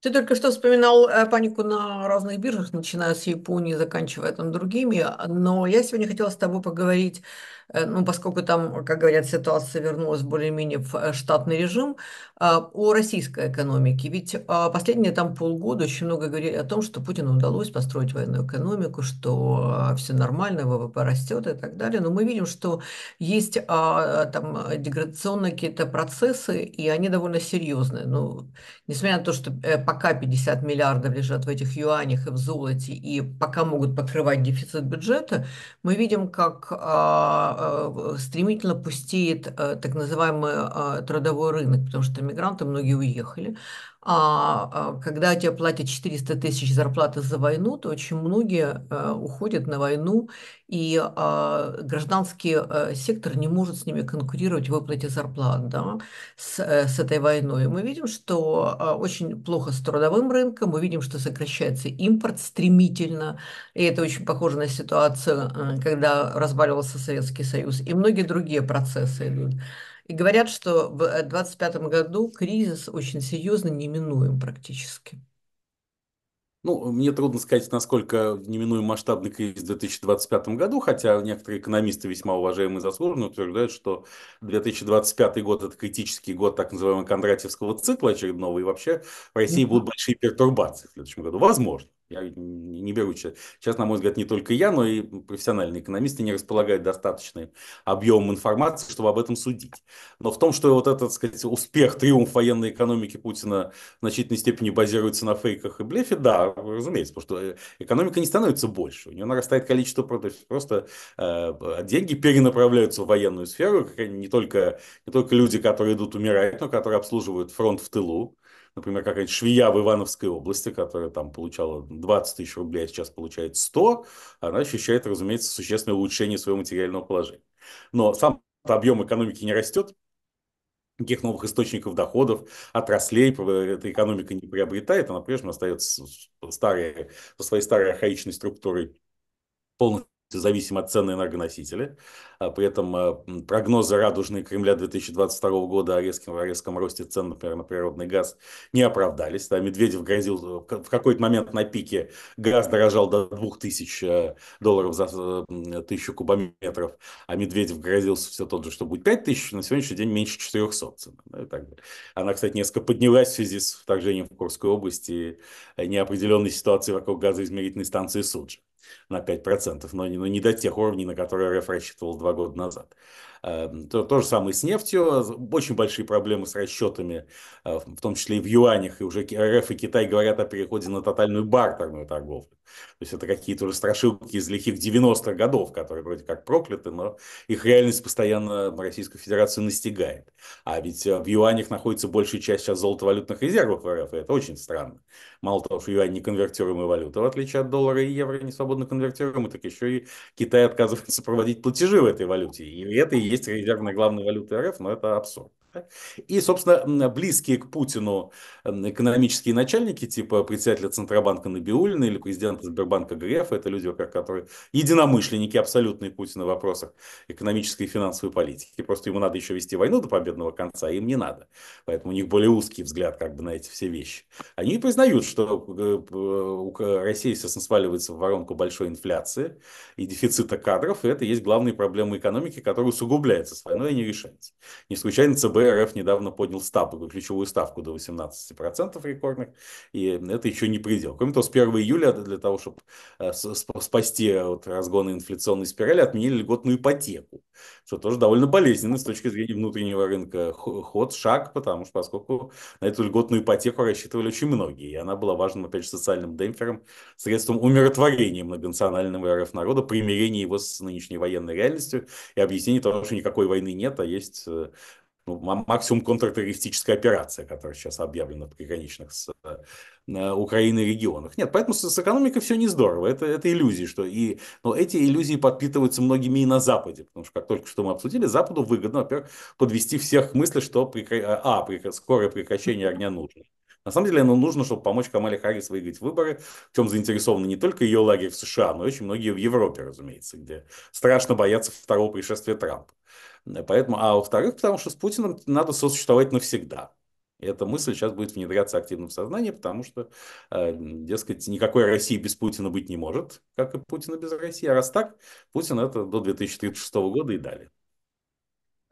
Ты только что вспоминал э, панику на разных биржах, начиная с Японии, заканчивая там другими. Но я сегодня хотела с тобой поговорить, э, ну, поскольку там, как говорят, ситуация вернулась более-менее в э, штатный режим, о российской экономике. Ведь последние там полгода очень много говорили о том, что Путину удалось построить военную экономику, что все нормально, ВВП растет и так далее. Но мы видим, что есть там деградационные какие-то процессы, и они довольно серьезные. Ну, несмотря на то, что пока 50 миллиардов лежат в этих юанях и в золоте, и пока могут покрывать дефицит бюджета, мы видим, как а, а, стремительно пустеет э, так называемый а, трудовой рынок, потому что мигранты многие уехали, а, а когда тебе платят 400 тысяч зарплаты за войну, то очень многие э, уходят на войну, и а, гражданский э, сектор не может с ними конкурировать в выплате зарплат да, с, э, с этой войной. Мы видим, что а, очень плохо с трудовым рынком, мы видим, что сокращается импорт стремительно, и это очень похоже на ситуацию, когда разваливался Советский Союз, и многие другие процессы идут. И говорят, что в 2025 э, году кризис очень серьезно неминуем практически. Ну, мне трудно сказать, насколько неминуем масштабный кризис в 2025 году, хотя некоторые экономисты весьма уважаемые и заслуженные утверждают, что 2025 год – это критический год так называемого Кондратьевского цикла очередного, и вообще в России будут большие пертурбации в следующем году. Возможно. Я не беру сейчас. Сейчас, на мой взгляд, не только я, но и профессиональные экономисты не располагают достаточным объемом информации, чтобы об этом судить. Но в том, что вот этот, так сказать, успех, триумф военной экономики Путина в значительной степени базируется на фейках и блефе, да, разумеется, потому что э, экономика не становится больше. У нее нарастает количество продаж. Просто э, деньги перенаправляются в военную сферу. Не только, не только люди, которые идут умирать, но которые обслуживают фронт в тылу например, какая-нибудь швея в Ивановской области, которая там получала 20 тысяч рублей, а сейчас получает 100, она ощущает, разумеется, существенное улучшение своего материального положения. Но сам объем экономики не растет, никаких новых источников доходов, отраслей эта экономика не приобретает, она прежде остается старой, со своей старой архаичной структурой полностью зависимо от цены энергоносителя. А, при этом а, прогнозы радужные Кремля 2022 года о резком, о резком росте цен, например, на природный газ не оправдались. Да, Медведев грозил, э, в какой-то момент на пике газ дорожал до 2000 э, долларов за 1000 э, кубометров, а Медведев грозился все тот же, что будет 5000, на сегодняшний день меньше 400 цен. Да, ну и так далее. Она, кстати, несколько поднялась в связи с вторжением в Курскую область и неопределенной ситуации вокруг газоизмерительной станции Суджи на 5%, но не, но не до тех уровней, на которые РФ рассчитывал два года назад. Эм, то, то же самое с нефтью. Очень большие проблемы с расчетами, э, в том числе и в юанях. И уже РФ и Китай говорят о переходе на тотальную бартерную торговлю. То есть это какие-то уже страшилки из лихих 90-х годов, которые вроде как прокляты, но их реальность постоянно Российскую Федерацию настигает. А ведь э, в юанях находится большая часть сейчас золотовалютных резервов РФ, и это очень странно. Мало того, что юань не конвертируемая валюта, в отличие от доллара и евро, не свободно конвертируемый, так еще и Китай отказывается проводить платежи в этой валюте. И это и есть резервная главная валюта РФ, но это абсурд. И, собственно, близкие к Путину экономические начальники, типа председателя Центробанка Набиулина или президента Сбербанка Грефа, это люди, которые единомышленники абсолютные Путина в вопросах экономической и финансовой политики. Просто ему надо еще вести войну до победного конца, а им не надо. Поэтому у них более узкий взгляд как бы на эти все вещи. Они признают, что э, э, Россия сейчас сваливается в воронку большой инфляции и дефицита кадров, и это есть главные проблемы экономики, которые усугубляются с войной и не решаются. Не случайно ЦБ ФРБ РФ недавно поднял ставку, ключевую ставку до 18% рекордных, и это еще не предел. Кроме того, с 1 июля для того, чтобы э, спасти от разгона инфляционной спирали, отменили льготную ипотеку, что тоже довольно болезненно с точки зрения внутреннего рынка ход, шаг, потому что поскольку на эту льготную ипотеку рассчитывали очень многие, и она была важным, опять же, социальным демпфером, средством умиротворения многонационального РФ народа, примирения его с нынешней военной реальностью и объяснения того, что никакой войны нет, а есть э, ну, максимум контртеррористическая операция, которая сейчас объявлена в приграничных с э, Украины регионах. Нет, поэтому с, с экономикой все не здорово. Это, это иллюзии. Что и, но эти иллюзии подпитываются многими и на Западе. Потому что, как только что мы обсудили, Западу выгодно, во-первых, подвести всех к мысли, что прекра... Э, а, прекра... скорое прекращение огня нужно. На самом деле, оно нужно, чтобы помочь Камале Харрис выиграть выборы, в чем заинтересованы не только ее лагерь в США, но и очень многие в Европе, разумеется, где страшно боятся второго пришествия Трампа. Э, поэтому, а во-вторых, потому что с Путиным надо сосуществовать навсегда. И эта мысль сейчас будет внедряться активно в сознание, потому что, э, дескать, никакой России без Путина быть не может, как и Путина без России. А раз так, Путин это до 2036 года и далее.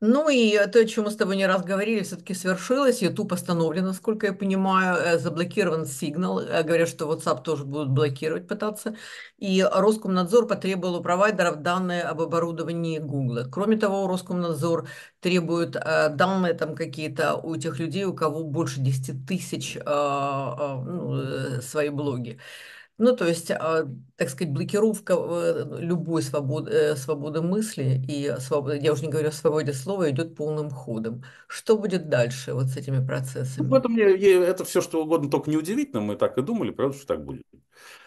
Ну и то, о чем мы с тобой не раз говорили, все-таки свершилось. YouTube остановлен, насколько я понимаю, э, заблокирован сигнал. Э, говорят, что WhatsApp тоже будут блокировать пытаться. И Роскомнадзор потребовал у провайдеров данные об оборудовании Google. Кроме того, Роскомнадзор требует э, данные там какие-то у тех людей, у кого больше 10 тысяч ну, свои блоги. Ну, то есть, а, так сказать, блокировка э, любой свободы, э, свободы мысли и свободы, я уже не говорю о свободе слова, идет полным ходом. Что будет дальше вот с этими ну, процессами? Ну, поэтому я, это все, что угодно, только не удивительно. Мы так и думали, правда, что так будет.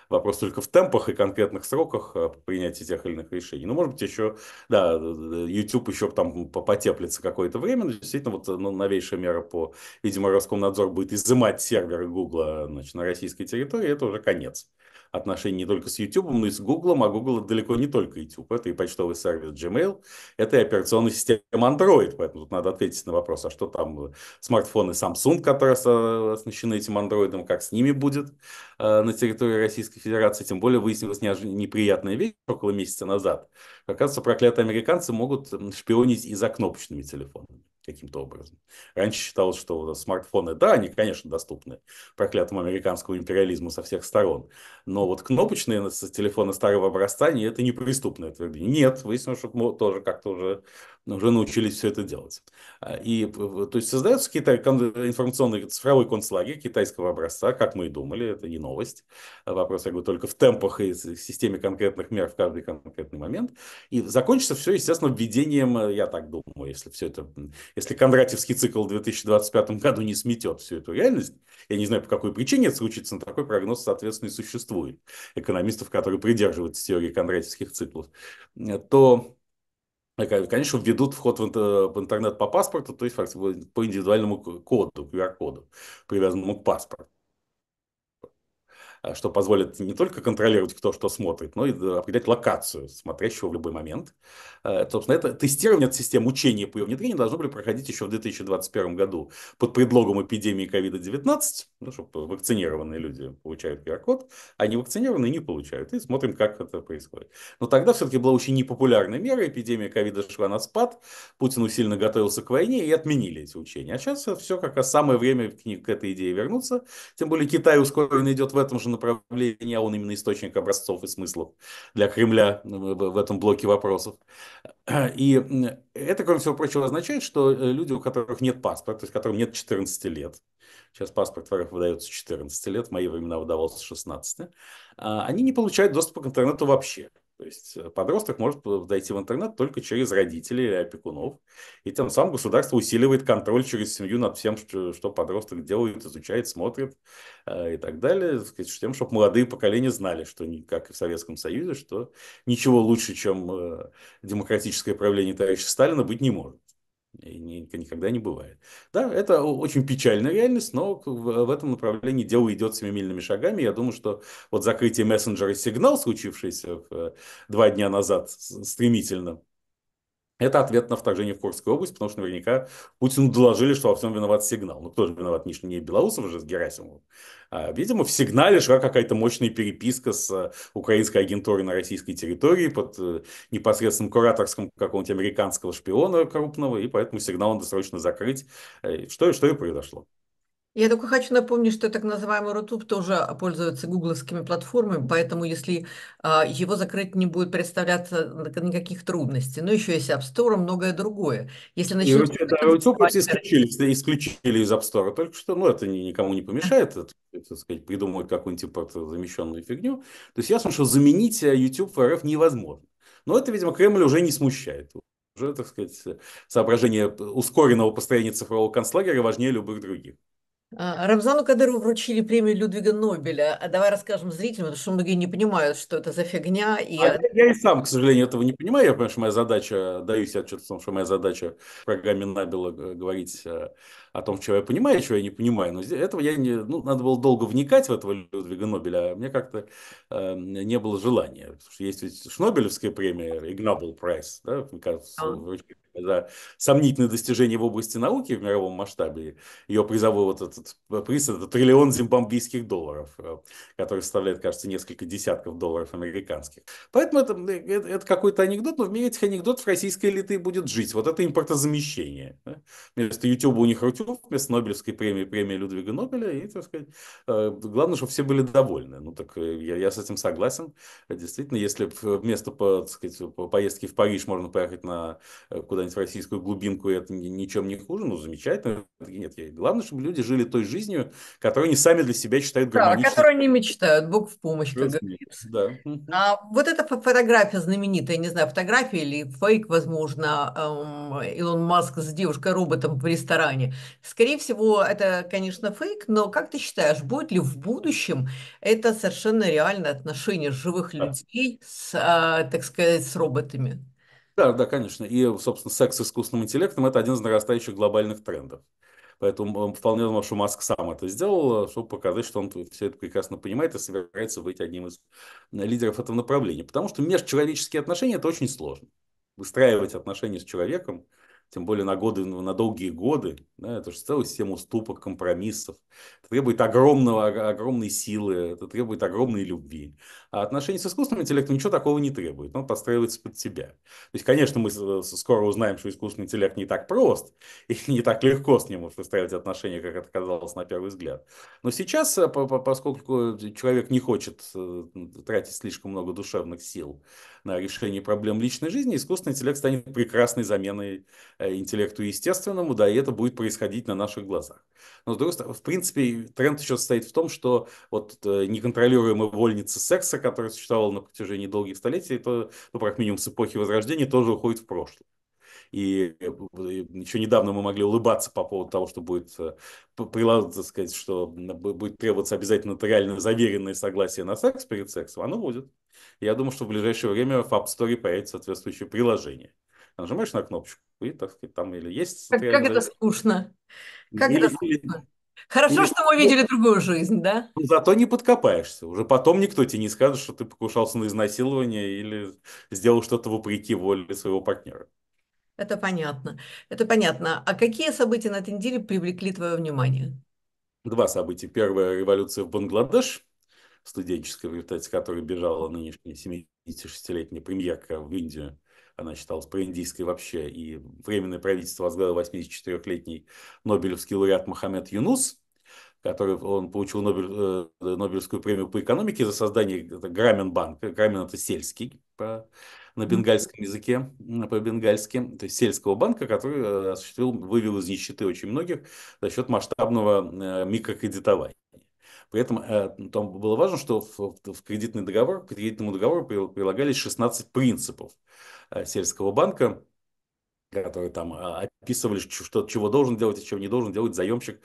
Вопрос только в темпах и конкретных сроках а, принятия тех или иных решений. Ну, может быть, еще, да, YouTube еще там потеплится какое-то время. Но действительно, вот ну, новейшая мера по, видимо, Роскомнадзор будет изымать серверы Google значит, на российской территории. Это уже конец отношения не только с YouTube, но и с Google, а Google это далеко не только YouTube. Это и почтовый сервис Gmail, это и операционная система Android. Поэтому тут надо ответить на вопрос, а что там э, смартфоны Samsung, которые э, оснащены этим Android, как с ними будет э, на территории Российской Федерации. Тем более выяснилась неприятная вещь около месяца назад, Оказывается, проклятые американцы могут шпионить и за кнопочными телефонами каким-то образом. Раньше считалось, что смартфоны, да, они, конечно, доступны проклятому американскому империализму со всех сторон, но вот кнопочные телефоны старого образца, они, это неприступное твердение. Нет, выяснилось, что тоже как-то уже уже научились все это делать. А, и, то есть, создаются какие-то информационные цифровой концлагерь китайского образца, как мы и думали, это не новость. А, вопрос, я говорю, только в темпах и системе конкретных мер в каждый конкретный момент. И закончится все, естественно, введением, э, я так думаю, если все это, если Кондратьевский цикл в 2025 году не сметет всю эту реальность, я не знаю, по какой причине это случится, но такой прогноз, соответственно, и существует. Экономистов, которые придерживаются теории кондратьевских циклов, э, то Э, конечно, введут вход в, интернет по паспорту, то есть по индивидуальному коду, QR-коду, привязанному к паспорту. Э, что позволит не только контролировать, кто что смотрит, но и э, определять локацию смотрящего в любой момент. Э, собственно, это тестирование от систем учения по ее внедрению должно были проходить еще в 2021 году под предлогом эпидемии COVID-19, ну, чтобы вакцинированные люди получают QR-код, а не вакцинированные не получают. И смотрим, как это происходит. Но тогда все-таки была очень непопулярная мера, эпидемия ковида шла на спад, Путин усиленно готовился к войне и отменили эти учения. А сейчас все как раз самое время к, к этой идее вернуться. Тем более Китай ускоренно идет в этом же же направлении, а он именно источник образцов и смыслов для Кремля в этом блоке вопросов. И это, кроме всего прочего, означает, что э, люди, у которых нет паспорта, то есть которым нет 14 лет, сейчас паспорт выдается 14 лет, в мои времена выдавался 16, а, они не получают доступа к интернету вообще. То есть э, подросток может зайти в интернет только через родителей или опекунов. И тем самым государство усиливает контроль через семью над всем, что, что подросток делает, изучает, смотрит э, и так далее. Сказать, тем, чтобы молодые поколения знали, что, как и в Советском Союзе, что ничего лучше, чем э, демократическое правление товарища Сталина быть не может никогда не бывает. Да, это очень печальная реальность, но в этом направлении дело идет семимильными шагами. Я думаю, что вот закрытие мессенджера сигнал, случившийся э, два дня назад стремительно, это ответ на вторжение в Курскую область, потому что наверняка Путину доложили, что во всем виноват сигнал. Ну, кто же виноват? Не, не Белоусов же с Герасимовым. А, видимо, в сигнале шла какая-то мощная переписка с э, украинской агентурой на российской территории под э, непосредственным кураторском какого-нибудь американского шпиона крупного, и поэтому сигнал надо срочно закрыть, э, что, что и произошло. Я только хочу напомнить, что так называемый Рутуб тоже а, пользуется гугловскими платформами, поэтому если а, его закрыть, не будет представляться никаких трудностей. Но ну, еще есть App Store, многое другое. Если начнется... И, да, YouTube э, исключили, исключили из App Store только что, ну, это никому не помешает, это, так сказать, придумывать какую-нибудь типа замещенную фигню. То есть ясно, что заменить э, YouTube в РФ невозможно. Но это, видимо, Кремль уже не смущает уже, так сказать, соображение э, ускоренного построения цифрового концлагеря важнее любых других. А, Рамзану Кадыру вручили премию Людвига Нобеля. А давай расскажем зрителям, потому что многие не понимают, что это за фигня. И... А я, я и сам, к сожалению, этого не понимаю. Я понимаю, что моя задача, даю себе отчет в том, что моя задача в программе Набила э, говорить э, о том, что я понимаю, что я не понимаю. Но этого я не... Ну, надо было долго вникать в этого Людвига Нобеля, а мне как-то э, не было желания. Потому что есть ведь Шнобелевская премия, Игнабл Прайс, да, мне кажется, за сомнительные достижения в области науки в мировом масштабе. Ее призовой вот этот приз – это триллион зимбабвийских долларов, э, который составляет, кажется, несколько десятков долларов американских. Поэтому это, э, это, это какой-то анекдот, но в мире этих анекдотов российской элиты будет жить. Вот это импортозамещение. Да? Вместо YouTube у них Пугачев вместо Нобелевской премии, премии Людвига Нобеля, и, так сказать, э, главное, чтобы все были довольны. Ну, так э, я, я с этим согласен. Действительно, если вместо, по, так сказать, по поездки в Париж можно поехать на э, куда-нибудь в российскую глубинку, и это ничем не хуже, ну, замечательно. Нет, главное, чтобы люди жили той жизнью, которую они сами для себя считают гармоничной. Да, о они мечтают, Бог в помощь, как говорится. Да. А, вот эта фотография знаменитая, не знаю, фотография или фейк, возможно, эм, Илон Маск с девушкой-роботом в ресторане. Скорее всего, это, конечно, фейк, но как ты считаешь, будет ли в будущем это совершенно реальное отношение живых людей с, а, так сказать, с роботами? Да, да, конечно. И, собственно, секс с искусственным интеллектом – это один из нарастающих глобальных трендов. Поэтому эм, вполне возможно, что Маск сам это сделал, э, чтобы показать, что он все это прекрасно понимает и собирается быть одним из э, лидеров этого направления. Потому что межчеловеческие отношения – это очень сложно. Выстраивать отношения с человеком – тем более на годы, ну, на долгие годы, да, это же целая система уступок, компромиссов. Это требует огромного, огромной силы, это требует огромной любви. А отношения с искусственным интеллектом ничего такого не требует, он подстраивается под себя. То есть, конечно, мы скоро узнаем, что искусственный интеллект не так прост и не так легко с ним выстраивать отношения, как это казалось на первый взгляд. Но сейчас, э, поскольку э, человек не хочет э, тратить слишком много душевных сил на решение проблем личной жизни, искусственный интеллект станет прекрасной заменой интеллекту естественному, да, и это будет происходить на наших глазах. Но, с другой в принципе, тренд еще состоит в том, что вот неконтролируемая вольница секса традиция, которая существовала на протяжении долгих столетий, то, ну, как минимум, с эпохи Возрождения, тоже уходит в прошлое. И э, еще недавно мы могли улыбаться по поводу того, что будет, э, так сказать, что будет требоваться обязательно нотариально заверенное согласие на секс перед сексом. Оно будет. Я думаю, что в ближайшее время в App Store появится соответствующее приложение. Нажимаешь на кнопочку, и, так сказать, там или есть... Как, как это скучно. Как или, это скучно. Хорошо, что мы видели другую жизнь, да? Зато не подкопаешься. Уже потом никто тебе не скажет, что ты покушался на изнасилование или сделал что-то вопреки воле своего партнера. Это понятно. Это понятно. А какие события на этой неделе привлекли твое внимание? Два события. Первая – революция в Бангладеш, студенческая, в результате которой бежала нынешняя 76-летняя премьерка в Индию – она считалась проиндийской вообще, и временное правительство возглавил 84-летний нобелевский лауреат Мохаммед Юнус, который он получил Нобель, э, Нобелевскую премию по экономике за создание Граменбанк. Грамен – это сельский по, на бенгальском языке, по-бенгальски, то есть сельского банка, который э, осуществил, вывел из нищеты очень многих за счет масштабного э, микрокредитования. При этом там было важно, что в, в кредитный договор, к кредитному договору прилагались 16 принципов. Э, сельского банка, которые там а, описывали, что, чего должен делать и чего не должен делать заемщик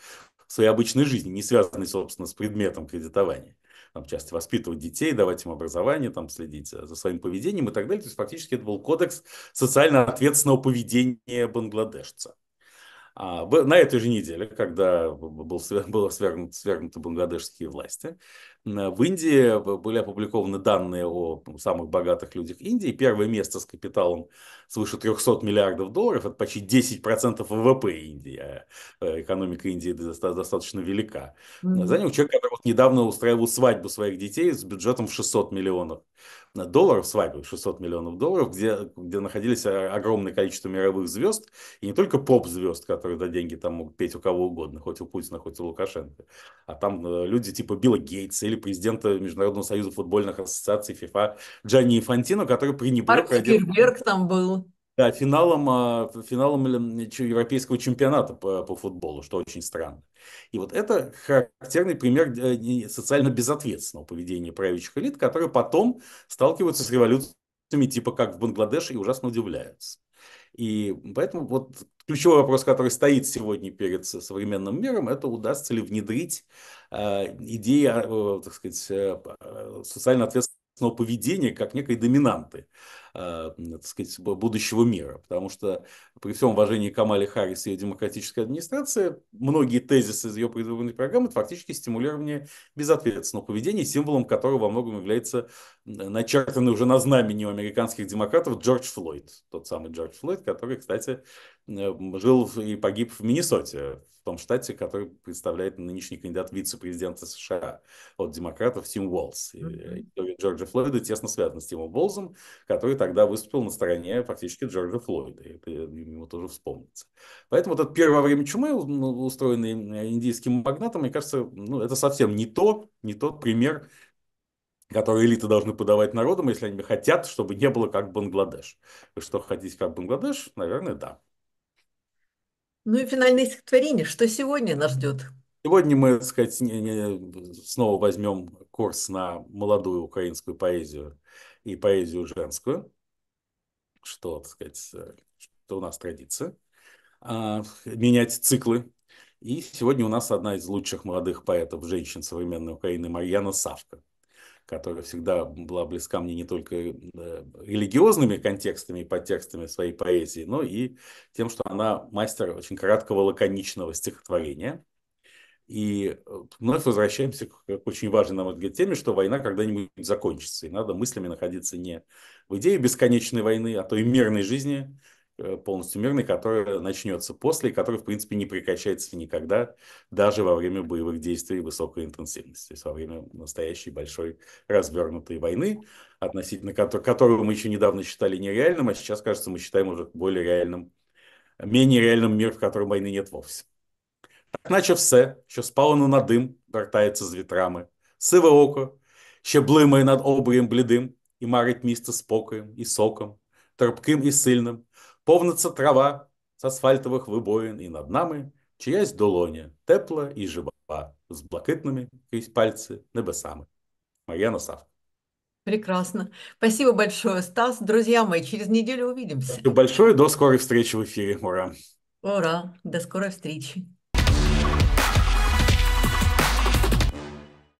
в своей обычной жизни, не связанной, собственно, с предметом кредитования. Там, в частности, воспитывать детей, давать им образование, там, следить за своим поведением и так далее. То есть, фактически, это был кодекс социально ответственного поведения бангладешца. А на этой же неделе, когда был, было свергнут, свергнуты бангладешские власти, Э, в Индии э, были опубликованы данные о самых богатых людях Индии. Первое место с капиталом свыше 300 миллиардов долларов, это почти 10% ВВП Индии. А, э, экономика Индии достаточно велика. Mm-hmm. За ним человек, который вот недавно устраивал свадьбу своих детей с бюджетом в 600 миллионов долларов, свадьбу 600 миллионов долларов, где, где находились огромное количество мировых звезд, и не только поп-звезд, которые за деньги там могут петь у кого угодно, хоть у Путина, хоть у Лукашенко, а там люди типа Билла Гейтса или уволили президента Международного союза футбольных ассоциаций ФИФА Джани Фантино, который пренебрег... Марк там был. Да, финалом, а, финалом э, европейского чемпионата по, по футболу, что очень странно. И вот это характерный пример э, социально безответственного поведения правящих элит, которые потом сталкиваются с революциями типа как в Бангладеш и ужасно удивляются. И поэтому вот ключевой вопрос, который стоит сегодня перед современным миром, это удастся ли внедрить э, идеи, э, так сказать, э, социально ответственного поведения как некой доминанты. Э, так сказать, будущего мира. Потому что при всем уважении Камали Харрис и ее демократической администрации, многие тезисы из ее предвыборной программы – это фактически стимулирование безответственного поведения, символом которого во многом является начертанный уже на знамени у американских демократов Джордж Флойд. Тот самый Джордж Флойд, который, кстати, жил и погиб в Миннесоте, в том штате, который представляет нынешний кандидат вице-президента США от демократов Тим Уоллс. Mm-hmm. Джорджа Флойда тесно связан с Тимом Уоллсом, который тогда выступил на стороне фактически Джорджа Флойда. Это ему тоже вспомнится. Поэтому вот это первое время чумы, ну, устроенный э, индийским магнатом, мне кажется, ну, это совсем не то, не тот пример, которые элиты должны подавать народам, если они хотят, чтобы не было как Бангладеш. Вы что, хотите как Бангладеш? Наверное, да. Ну и финальное стихотворение. Что сегодня нас ждет? Сегодня мы, так сказать, не, не, снова возьмем курс на молодую украинскую поэзию и поэзию женскую что, так сказать, э, что у нас традиция а, менять циклы. И сегодня у нас одна из лучших молодых поэтов, женщин современной Украины, Марьяна Савка, которая всегда была близка мне не только э, религиозными контекстами и подтекстами своей поэзии, но и тем, что она мастер очень краткого лаконичного стихотворения. И мы э, возвращаемся к, к очень важной, нам мой взгляд, теме, что война когда-нибудь закончится. И надо мыслями находиться не в идее бесконечной войны, а той мирной жизни, э, полностью мирной, которая начнется после, и которая, в принципе, не прекращается никогда, даже во время боевых действий высокой интенсивности, то есть во время настоящей большой развернутой войны, относительно которую мы еще недавно считали нереальным, а сейчас, кажется, мы считаем уже более реальным, менее реальным мир, в котором войны нет вовсе. наче все, що спалено на дим, вертається з вітрами, сиве око, ще блимає над обрієм блідим, і марить місто спокоєм і соком, терпким і сильним, повниться трава з асфальтових вибоїн, і над нами чиясь долоня, тепла і жива, з блакитними крізь пальці небесами. Марьяна Савка. Прекрасно. Спасибо большое, Стас. Друзья мои, через неделю увидимся. Спасибо большое. До скорой встречи в эфире. Ура. Ура. До скорой встречи.